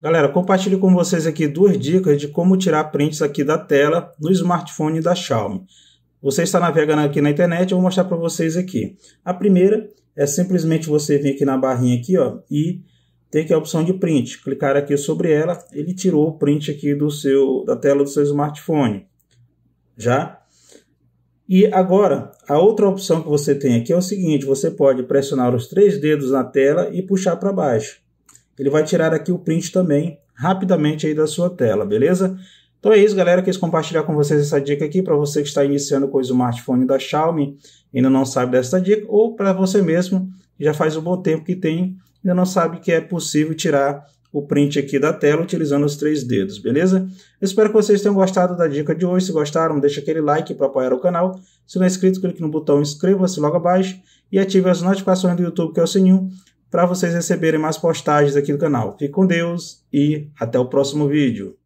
Galera, compartilho com vocês aqui duas dicas de como tirar prints aqui da tela no smartphone da Xiaomi. Você está navegando aqui na internet, eu vou mostrar para vocês aqui. A primeira é simplesmente você vir aqui na barrinha aqui, ó, e ter aqui a opção de print. Clicar aqui sobre ela, ele tirou o print aqui do seu da tela do seu smartphone. Já? E agora, a outra opção que você tem aqui é o seguinte, você pode pressionar os três dedos na tela e puxar para baixo ele vai tirar aqui o print também rapidamente aí da sua tela, beleza? Então é isso, galera. Quis compartilhar com vocês essa dica aqui para você que está iniciando com o smartphone da Xiaomi e ainda não sabe dessa dica, ou para você mesmo que já faz um bom tempo que tem e ainda não sabe que é possível tirar o print aqui da tela utilizando os três dedos, beleza? Eu espero que vocês tenham gostado da dica de hoje. Se gostaram, deixa aquele like para apoiar o canal. Se não é inscrito, clique no botão inscreva-se logo abaixo e ative as notificações do YouTube, que é o sininho, para vocês receberem mais postagens aqui do canal. Fique com Deus e até o próximo vídeo.